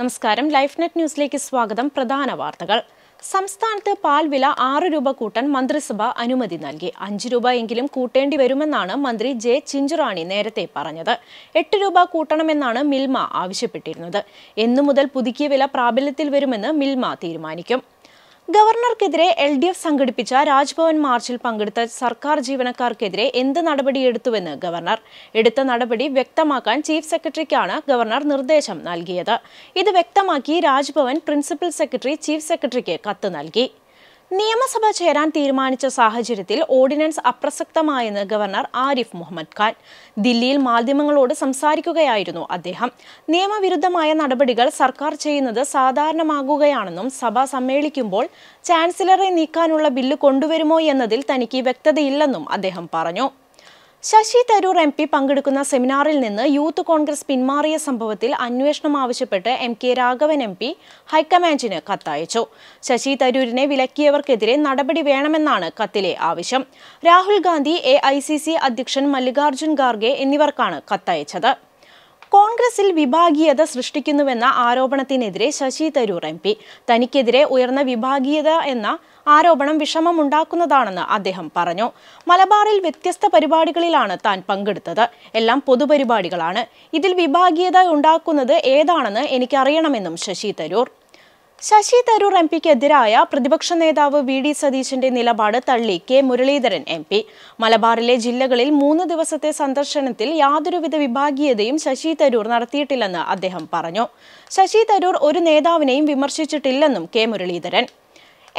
നമസ്കാരം life net ന്യൂസിലേക്ക് സ്വാഗതം പ്രധാന വാർത്തകൾ സംസ്ഥാനത്ത് പാൽ വില ആറ് രൂപ കൂട്ടാൻ മന്ത്രിസഭ അനുമതി നൽകി അഞ്ച് രൂപ എങ്കിലും കൂട്ടേണ്ടി വരുമെന്നാണ് മന്ത്രി ജെ ചിഞ്ചുറാണി നേരത്തെ പറഞ്ഞത് എട്ട് രൂപ കൂട്ടണമെന്നാണ് മിൽമ ആവശ്യപ്പെട്ടിരുന്നത് എന്നു മുതൽ പുതുക്കിയ വില പ്രാബല്യത്തിൽ വരുമെന്ന് മിൽമ തീരുമാനിക്കും ഗവർണർക്കെതിരെ എൽ ഡി എഫ് സംഘടിപ്പിച്ച രാജ്ഭവൻ മാർച്ചിൽ പങ്കെടുത്ത സർക്കാർ ജീവനക്കാർക്കെതിരെ എന്ത് നടപടിയെടുത്തുവെന്ന് ഗവർണർ എടുത്ത നടപടി വ്യക്തമാക്കാൻ ചീഫ് സെക്രട്ടറിക്കാണ് ഗവർണർ നിർദ്ദേശം നൽകിയത് ഇത് വ്യക്തമാക്കി രാജ്ഭവൻ പ്രിൻസിപ്പൽ സെക്രട്ടറി ചീഫ് സെക്രട്ടറിക്ക് കത്ത് നൽകി നിയമസഭ ചേരാൻ തീരുമാനിച്ച സാഹചര്യത്തിൽ ഓർഡിനൻസ് അപ്രസക്തമായെന്ന് ഗവർണർ ആരിഫ് മുഹമ്മദ് ഖാൻ ദില്ലിയിൽ മാധ്യമങ്ങളോട് സംസാരിക്കുകയായിരുന്നു അദ്ദേഹം നിയമവിരുദ്ധമായ നടപടികൾ സർക്കാർ ചെയ്യുന്നത് സാധാരണമാകുകയാണെന്നും സഭ സമ്മേളിക്കുമ്പോൾ ചാൻസലറെ നീക്കാനുള്ള ബില്ല് കൊണ്ടുവരുമോ എന്നതിൽ തനിക്ക് വ്യക്തതയില്ലെന്നും അദ്ദേഹം പറഞ്ഞു ശശി തരൂർ എം പി പങ്കെടുക്കുന്ന സെമിനാറിൽ നിന്ന് യൂത്ത് കോൺഗ്രസ് പിന്മാറിയ സംഭവത്തിൽ അന്വേഷണം ആവശ്യപ്പെട്ട് M K Raghavan M P ഹൈക്കമാൻഡിന് കത്തയച്ചു ശശി തരൂരിനെ വിലക്കിയവർക്കെതിരെ നടപടി വേണമെന്നാണ് കത്തിലെ ആവശ്യം രാഹുൽ ഗാന്ധി എ അധ്യക്ഷൻ മല്ലികാർജ്ജുൻ ഖാർഗെ എന്നിവർക്കാണ് കത്തയച്ചത് കോൺഗ്രസിൽ വിഭാഗീയത സൃഷ്ടിക്കുന്നുവെന്ന ആരോപണത്തിനെതിരെ ശശി തരൂർ എം പി തനിക്കെതിരെ ഉയർന്ന വിഭാഗീയത എന്ന ആരോപണം വിഷമമുണ്ടാക്കുന്നതാണെന്ന് അദ്ദേഹം പറഞ്ഞു മലബാറിൽ വ്യത്യസ്ത പരിപാടികളിലാണ് താൻ പങ്കെടുത്തത് എല്ലാം പൊതുപരിപാടികളാണ് ഇതിൽ വിഭാഗീയത ഉണ്ടാക്കുന്നത് ഏതാണെന്ന് എനിക്കറിയണമെന്നും ശശി തരൂർ ശശി തരൂർ എം പിക്കെതിരായ പ്രതിപക്ഷ നേതാവ് വി ഡി സതീശന്റെ നിലപാട് തള്ളി കെ മുരളീധരൻ എം പി മലബാറിലെ ജില്ലകളിൽ മൂന്ന് ദിവസത്തെ സന്ദർശനത്തിൽ യാതൊരുവിധ വിഭാഗീയതയും ശശി തരൂർ നടത്തിയിട്ടില്ലെന്ന് അദ്ദേഹം പറഞ്ഞു ശശി തരൂർ ഒരു നേതാവിനെയും വിമർശിച്ചിട്ടില്ലെന്നും K Muraleedharan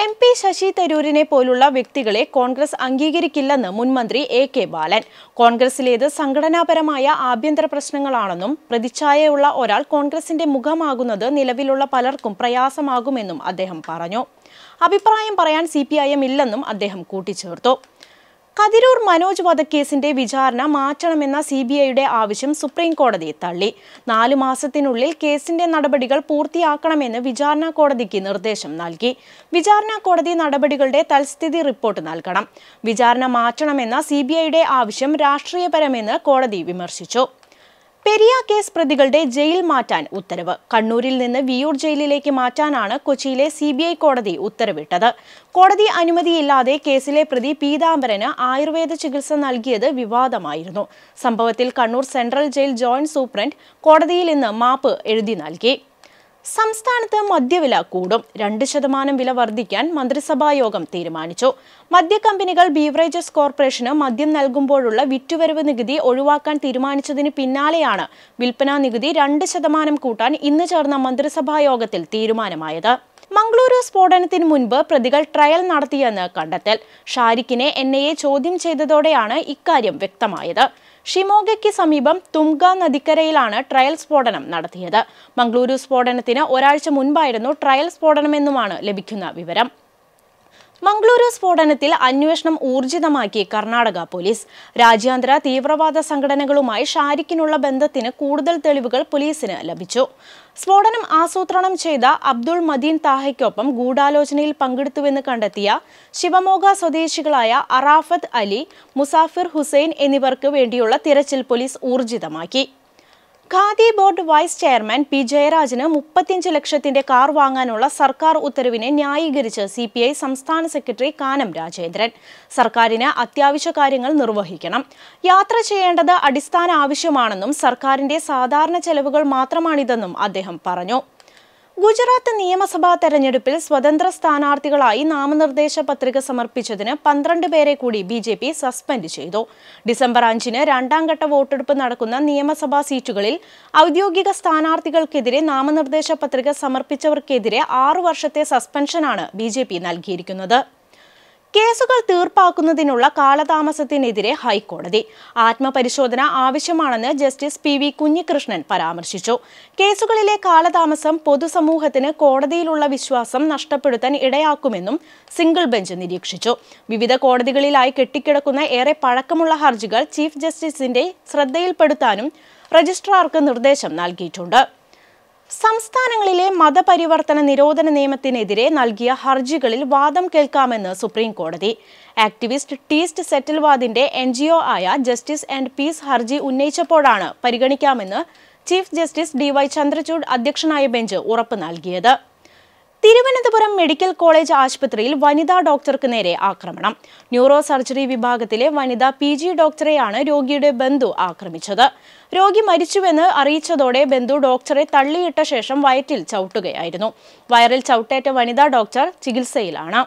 M P Shashi തരൂരിനെ പോലുള്ള വ്യക്തികളെ കോൺഗ്രസ് അംഗീകരിക്കില്ലെന്ന് മുൻമന്ത്രി എ കെ ബാലൻ കോൺഗ്രസിലേത് സംഘടനാപരമായ ആഭ്യന്തര പ്രശ്നങ്ങളാണെന്നും പ്രതിച്ഛായയുള്ള ഒരാൾ കോൺഗ്രസിന്റെ മുഖമാകുന്നത് നിലവിലുള്ള പലർക്കും പ്രയാസമാകുമെന്നും അദ്ദേഹം പറഞ്ഞു അഭിപ്രായം പറയാൻ സി ഇല്ലെന്നും അദ്ദേഹം കൂട്ടിച്ചേർത്തു കതിരൂർ മനോജ് വധക്കേസിന്റെ വിചാരണ മാറ്റണമെന്ന സി ബി ഐയുടെ ആവശ്യം സുപ്രീം കോടതി തള്ളി നാലു മാസത്തിനുള്ളിൽ കേസിന്റെ നടപടികൾ പൂർത്തിയാക്കണമെന്ന് വിചാരണ കോടതിക്ക് നിർദ്ദേശം നൽകി വിചാരണ കോടതി നടപടികളുടെ തൽസ്ഥിതി റിപ്പോർട്ട് നൽകണം വിചാരണ മാറ്റണമെന്ന സി ആവശ്യം രാഷ്ട്രീയപരമെന്ന് കോടതി വിമർശിച്ചു പെരിയ കേസ് പ്രതികളുടെ ജയിൽ മാറ്റാൻ ഉത്തരവ് കണ്ണൂരിൽ നിന്ന് വിയൂർ ജയിലിലേക്ക് മാറ്റാനാണ് കൊച്ചിയിലെ സി ബി ഐ കോടതി ഉത്തരവിട്ടത് കോടതി അനുമതിയില്ലാതെ കേസിലെ പ്രതി പീതാംബരന് ആയുർവേദ ചികിത്സ നൽകിയത് വിവാദമായിരുന്നു സംഭവത്തിൽ Kannur central jail joint superintendent കോടതിയിൽ ഇന്ന് മാപ്പ് എഴുതി നൽകി സംസ്ഥാനത്ത് മദ്യവില കൂടും രണ്ട് ശതമാനം വില വർദ്ധിക്കാൻ മന്ത്രിസഭാ യോഗം തീരുമാനിച്ചു മദ്യക്കമ്പനികൾ ബീവറേജസ് കോർപ്പറേഷന് മദ്യം നൽകുമ്പോഴുള്ള വിറ്റുവരവ് നികുതി ഒഴിവാക്കാൻ തീരുമാനിച്ചതിന് പിന്നാലെയാണ് വിൽപ്പനാ നികുതി രണ്ട് ശതമാനം കൂട്ടാൻ ഇന്ന് ചേർന്ന മന്ത്രിസഭാ യോഗത്തിൽ തീരുമാനമായത് മംഗളൂരു സ്ഫോടനത്തിന് മുൻപ് പ്രതികൾ ട്രയൽ നടത്തിയെന്ന് കണ്ടെത്തൽ ഷാരിഖിനെ എൻ ചോദ്യം ചെയ്തതോടെയാണ് ഇക്കാര്യം വ്യക്തമായത് ഷിമോഗയ്ക്ക് സമീപം തുംഗ നദിക്കരയിലാണ് ട്രയൽ സ്ഫോടനം നടത്തിയത് മംഗളൂരു സ്ഫോടനത്തിന് ഒരാഴ്ച മുൻപായിരുന്നു ട്രയൽ സ്ഫോടനമെന്നുമാണ് ലഭിക്കുന്ന വിവരം മംഗളൂരു സ്ഫോടനത്തിൽ അന്വേഷണം ഊർജിതമാക്കി കർണാടക പോലീസ് രാജ്യാന്തര തീവ്രവാദ സംഘടനകളുമായി ഷാരിഖിനുള്ള ബന്ധത്തിന് കൂടുതൽ തെളിവുകൾ പോലീസിന് ലഭിച്ചു സ്ഫോടനം ആസൂത്രണം ചെയ്ത അബ്ദുൾ മദീൻ താഹയ്ക്കൊപ്പം ഗൂഢാലോചനയിൽ പങ്കെടുത്തുവെന്ന് കണ്ടെത്തിയ ശിവമോഗ സ്വദേശികളായ അറാഫത്ത് അലി മുസാഫിർ ഹുസൈൻ എന്നിവർക്ക് വേണ്ടിയുള്ള തിരച്ചിൽ പോലീസ് ഊർജിതമാക്കി khadi board vice chairman P ജയരാജന് മുപ്പത്തിയഞ്ച് ലക്ഷത്തിന്റെ കാർ വാങ്ങാനുള്ള സർക്കാർ ഉത്തരവിനെ ന്യായീകരിച്ച് സി പി ഐ സംസ്ഥാന സെക്രട്ടറി കാനം രാജേന്ദ്രൻ സർക്കാരിന് അത്യാവശ്യ കാര്യങ്ങൾ നിർവഹിക്കണം യാത്ര ചെയ്യേണ്ടത് അടിസ്ഥാന ആവശ്യമാണെന്നും സർക്കാരിന്റെ സാധാരണ ചെലവുകൾ മാത്രമാണിതെന്നും അദ്ദേഹം പറഞ്ഞു ഗുജറാത്ത് നിയമസഭാ തെരഞ്ഞെടുപ്പിൽ സ്വതന്ത്ര സ്ഥാനാർത്ഥികളായി നാമനിർദ്ദേശ പത്രിക സമർപ്പിച്ചതിന് പന്ത്രണ്ട് പേരെ കൂടി ബി ജെ പി സസ്പെൻഡ് ചെയ്തു ഡിസംബർ അഞ്ചിന് രണ്ടാംഘട്ട വോട്ടെടുപ്പ് നടക്കുന്ന നിയമസഭാ സീറ്റുകളിൽ ഔദ്യോഗിക സ്ഥാനാർത്ഥികൾക്കെതിരെ നാമനിർദ്ദേശ പത്രിക സമർപ്പിച്ചവർക്കെതിരെ ആറു വർഷത്തെ സസ്പെൻഷനാണ് ബി ജെ പി നൽകിയിരിക്കുന്നത് കേസുകൾ തീർപ്പാക്കുന്നതിനുള്ള കാലതാമസത്തിനെതിരെ ഹൈക്കോടതി ആത്മപരിശോധന ആവശ്യമാണെന്ന് ജസ്റ്റിസ് പി വി കുഞ്ഞികൃഷ്ണൻ പരാമർശിച്ചു കേസുകളിലെ കാലതാമസം പൊതുസമൂഹത്തിന് കോടതിയിലുള്ള വിശ്വാസം നഷ്ടപ്പെടുത്താൻ ഇടയാക്കുമെന്നും സിംഗിൾ ബെഞ്ച് നിരീക്ഷിച്ചു വിവിധ കോടതികളിലായി കെട്ടിക്കിടക്കുന്ന ഏറെ പഴക്കമുള്ള ഹർജികൾ ചീഫ് ജസ്റ്റിസിന്റെ ശ്രദ്ധയിൽപ്പെടുത്താനും രജിസ്ട്രാർക്ക് നിർദ്ദേശം നൽകിയിട്ടുണ്ട് സംസ്ഥാനങ്ങളിലെ മതപരിവർത്തന നിരോധന നിയമത്തിനെതിരെ നൽകിയ ഹർജികളിൽ വാദം കേൾക്കാമെന്ന് സുപ്രീം കോടതി ആക്ടിവിസ്റ്റ് ടീസ്റ്റ് സെറ്റിൽവാദിന്റെ എൻ ജി ഒ ആയ ജസ്റ്റിസ് ആൻഡ് പീസ് ഹർജി ഉന്നയിച്ചപ്പോഴാണ് പരിഗണിക്കാമെന്ന് chief justice D Y Chandrachud അധ്യക്ഷനായ ബെഞ്ച് ഉറപ്പ് നൽകിയത് തിരുവനന്തപുരം മെഡിക്കൽ കോളേജ് ആശുപത്രിയിൽ വനിതാ ഡോക്ടർക്ക് നേരെ ആക്രമണം ന്യൂറോ സർജറി വിഭാഗത്തിലെ വനിതാ പി ജി ഡോക്ടറെയാണ് രോഗിയുടെ ബന്ധു ആക്രമിച്ചത് രോഗി മരിച്ചുവെന്ന് അറിയിച്ചതോടെ ബന്ധു ഡോക്ടറെ തള്ളിയിട്ട ശേഷം വയറ്റിൽ ചവിട്ടുകയായിരുന്നു വയറിൽ ചവിട്ടേറ്റ വനിതാ ഡോക്ടർ ചികിത്സയിലാണ്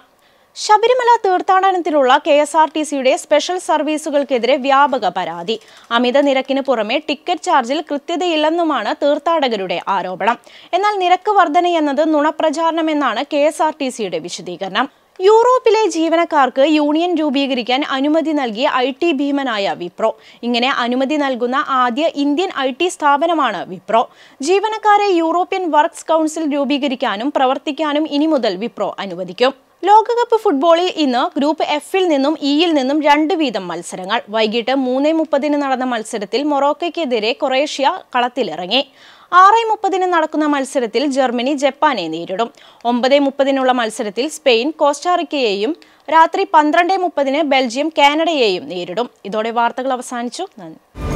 ശബരിമല തീർത്ഥാടനത്തിലുള്ള കെ എസ് ആർ ടി സിയുടെ സ്പെഷ്യൽ സർവീസുകൾക്കെതിരെ വ്യാപക പരാതി അമിത നിരക്കിന് പുറമെ ടിക്കറ്റ് ചാർജിൽ കൃത്യതയില്ലെന്നുമാണ് തീർത്ഥാടകരുടെ ആരോപണം എന്നാൽ നിരക്ക് വർധനയെന്നത് നുണപ്രചാരണമെന്നാണ് കെ എസ് ആർ ടി സിയുടെ വിശദീകരണം യൂറോപ്പിലെ ജീവനക്കാർക്ക് യൂണിയൻ രൂപീകരിക്കാൻ അനുമതി നൽകിയ ഐ ടി ഭീമനായ വിപ്രോ ഇങ്ങനെ അനുമതി നൽകുന്ന ആദ്യ ഇന്ത്യൻ ഐ ടി സ്ഥാപനമാണ് വിപ്രോ ജീവനക്കാരെ യൂറോപ്യൻ വർക്ക്സ് കൗൺസിൽ രൂപീകരിക്കാനും പ്രവർത്തിക്കാനും ഇനി മുതൽ വിപ്രോ അനുവദിക്കും ലോകകപ്പ് ഫുട്ബോളിൽ ഇന്ന് ഗ്രൂപ്പ് എഫിൽ നിന്നും ഇയിൽ നിന്നും രണ്ട് വീതം മത്സരങ്ങൾ വൈകിട്ട് മൂന്ന് മുപ്പതിന് നടന്ന മത്സരത്തിൽ മൊറോക്കയ്ക്കെതിരെ ക്രൊയേഷ്യ കളത്തിലിറങ്ങി ആറേ മുപ്പതിന് നടക്കുന്ന മത്സരത്തിൽ ജർമ്മനി ജപ്പാനെ നേരിടും ഒമ്പതേ മുപ്പതിനുള്ള മത്സരത്തിൽ സ്പെയിൻ കോസ്റ്റാറിക്കയെയും രാത്രി പന്ത്രണ്ടേ മുപ്പതിന് ബെൽജിയം കാനഡയെയും നേരിടും ഇതോടെ വാർത്തകൾ അവസാനിച്ചു നന്ദി